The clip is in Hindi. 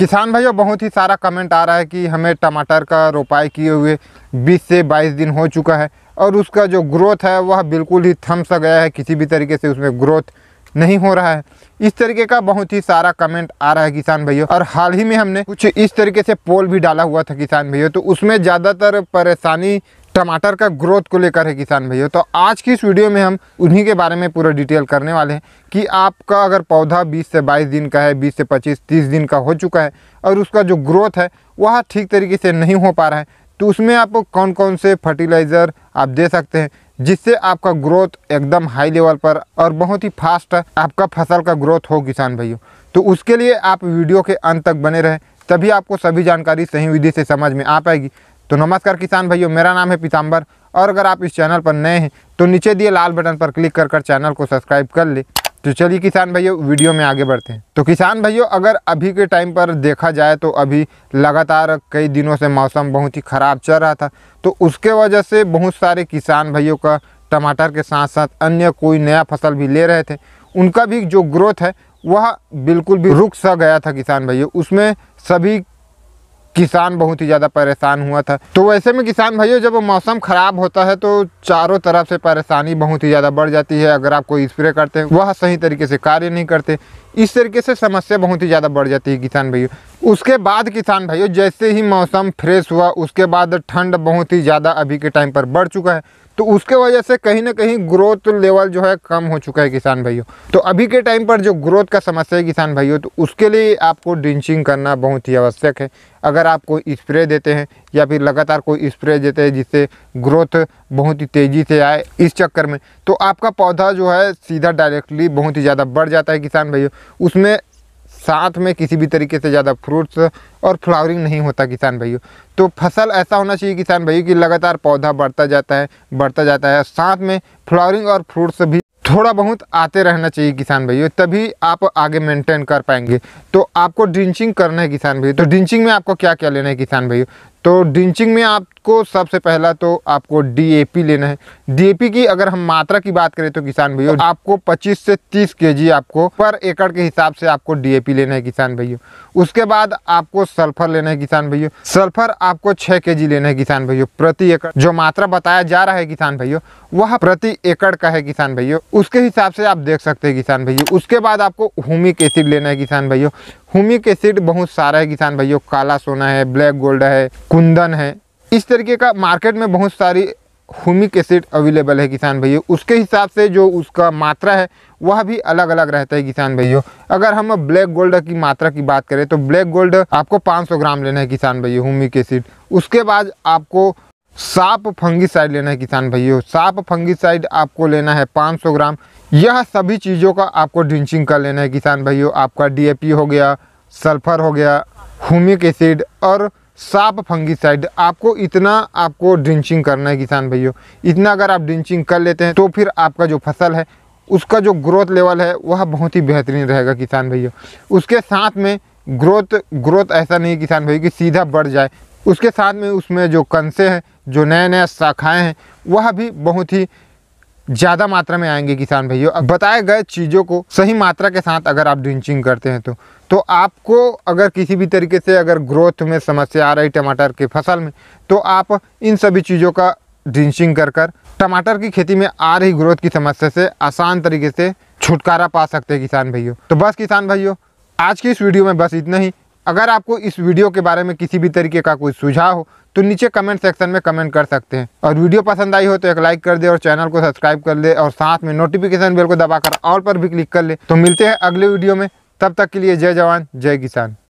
किसान भाइयों बहुत ही सारा कमेंट आ रहा है कि हमें टमाटर का रोपाई किए हुए 20 से 22 दिन हो चुका है और उसका जो ग्रोथ है वह बिल्कुल ही थम सा गया है किसी भी तरीके से उसमें ग्रोथ नहीं हो रहा है इस तरीके का बहुत ही सारा कमेंट आ रहा है किसान भाइयों और हाल ही में हमने कुछ इस तरीके से पोल भी डाला हुआ था किसान भाइयों तो उसमें ज़्यादातर परेशानी टमाटर का ग्रोथ को लेकर है किसान भैया तो आज की इस वीडियो में हम उन्हीं के बारे में पूरा डिटेल करने वाले हैं कि आपका अगर पौधा 20 से 22 दिन का है 20 से 25 30 दिन का हो चुका है और उसका जो ग्रोथ है वह ठीक तरीके से नहीं हो पा रहा है तो उसमें आप कौन कौन से फर्टिलाइज़र आप दे सकते हैं जिससे आपका ग्रोथ एकदम हाई लेवल पर और बहुत ही फास्ट आपका फसल का ग्रोथ हो किसान भाइयों तो उसके लिए आप वीडियो के अंत तक बने रहें तभी आपको सभी जानकारी सही विधि से समझ में आ पाएगी तो नमस्कार किसान भाइयों मेरा नाम है पीताम्बर और अगर आप इस चैनल पर नए हैं तो नीचे दिए लाल बटन पर क्लिक कर कर चैनल को सब्सक्राइब कर ले तो चलिए किसान भाइयों वीडियो में आगे बढ़ते हैं तो किसान भाइयों अगर अभी के टाइम पर देखा जाए तो अभी लगातार कई दिनों से मौसम बहुत ही ख़राब चल रहा था तो उसके वजह से बहुत सारे किसान भाइयों का टमाटर के साथ साथ अन्य कोई नया फसल भी ले रहे थे उनका भी जो ग्रोथ है वह बिल्कुल भी रुक सा गया था किसान भाइयों उसमें सभी किसान बहुत ही ज़्यादा परेशान हुआ था तो वैसे में किसान भाइयों जब मौसम ख़राब होता है तो चारों तरफ से परेशानी बहुत ही ज़्यादा बढ़ जाती है अगर आप कोई स्प्रे करते हैं वह सही तरीके से कार्य नहीं करते इस तरीके से समस्या बहुत ही ज़्यादा बढ़ जाती है किसान भाइयों उसके बाद किसान भाइयों जैसे ही मौसम फ्रेश हुआ उसके बाद ठंड बहुत ही ज़्यादा अभी के टाइम पर बढ़ चुका है तो उसके वजह से कहीं ना कहीं ग्रोथ लेवल जो है कम हो चुका है किसान भाइयों तो अभी के टाइम पर जो ग्रोथ का समस्या है किसान भाइयों तो उसके लिए आपको ड्रिंचिंग करना बहुत ही आवश्यक है अगर आप कोई स्प्रे देते हैं या फिर लगातार कोई स्प्रे देते हैं जिससे ग्रोथ बहुत ही तेज़ी से आए इस चक्कर में तो आपका पौधा जो है सीधा डायरेक्टली बहुत ही ज़्यादा बढ़ जाता है किसान भाइयों उसमें साथ में किसी भी तरीके से ज़्यादा फ्रूट्स और फ्लावरिंग नहीं होता किसान भाइयों तो फसल ऐसा होना चाहिए किसान भाइयों कि लगातार पौधा बढ़ता जाता है बढ़ता जाता है साथ में फ्लावरिंग और फ्रूट्स भी थोड़ा बहुत आते रहना चाहिए किसान भाइयों तभी आप आगे मेंटेन कर पाएंगे तो आपको ड्रिंचिंग करना है किसान भाइयों तो ड्रिंचिंग में आपको क्या क्या लेना है किसान भाइयों तो डिंचिंग में आपको सबसे पहला तो आपको डीएपी लेना है डीएपी की अगर हम मात्रा की बात करें तो किसान भाइयों तो आपको 25 से 30 केजी आपको पर एकड़ के हिसाब से आपको डीएपी लेना है किसान भाइयों उसके बाद आपको सल्फर लेना है किसान भाइयों सल्फर आपको 6 केजी लेना है किसान भाइयों प्रति एकड़ जो मात्रा बताया जा रहा है किसान भाइयों वह प्रति एकड़ का है किसान भाइयों उसके हिसाब से आप देख सकते हैं किसान भाइयों उसके बाद आपको होमिक एसिड लेना है किसान भाइयों ह्यूमिक एसिड बहुत सारा है किसान भाइयों काला सोना है ब्लैक गोल्ड है कुंदन है इस तरीके का मार्केट में बहुत सारी ह्यूमिक एसिड अवेलेबल है किसान भाइयों उसके हिसाब से जो उसका मात्रा है वह भी अलग अलग रहता है किसान भाइयों अगर हम ब्लैक गोल्ड की मात्रा की बात करें तो ब्लैक गोल्ड आपको 500 ग्राम लेना है किसान भाइयों ह्यूमिक एसिड उसके बाद आपको साप फंगिसाइड लेना है किसान भाइयों साप फंगिसाइड आपको लेना है 500 ग्राम यह सभी चीज़ों का आपको ड्रिंचिंग कर लेना है किसान भाइयों आपका डीएपी हो गया सल्फर हो गया ह्यूमिक एसिड और साप फंगिसाइड आपको इतना आपको ड्रिंचिंग करना है किसान भाइयों इतना अगर आप ड्रिंचिंग कर लेते हैं तो फिर आपका जो फसल है उसका जो ग्रोथ लेवल है वह बहुत ही बेहतरीन रहेगा किसान भाइयों उसके साथ में ग्रोथ ग्रोथ ऐसा नहीं किसान भाई कि सीधा बढ़ जाए उसके साथ में उसमें जो कंसे हैं जो नए नए शाखाएँ हैं वह भी बहुत ही ज़्यादा मात्रा में आएंगे किसान भाइयों अब बताए गए चीज़ों को सही मात्रा के साथ अगर आप ड्रिंचिंग करते हैं तो तो आपको अगर किसी भी तरीके से अगर ग्रोथ में समस्या आ रही टमाटर की फसल में तो आप इन सभी चीज़ों का ड्रिंचिंग कर कर टमाटर की खेती में आ रही ग्रोथ की समस्या से आसान तरीके से छुटकारा पा सकते हैं किसान भाइयों तो बस किसान भाइयों आज की इस वीडियो में बस इतना ही अगर आपको इस वीडियो के बारे में किसी भी तरीके का कोई सुझाव हो तो नीचे कमेंट सेक्शन में कमेंट कर सकते हैं और वीडियो पसंद आई हो तो एक लाइक कर दे और चैनल को सब्सक्राइब कर ले और साथ में नोटिफिकेशन बेल को दबाकर ऑल पर भी क्लिक कर ले तो मिलते हैं अगले वीडियो में तब तक के लिए जय जवान जय किसान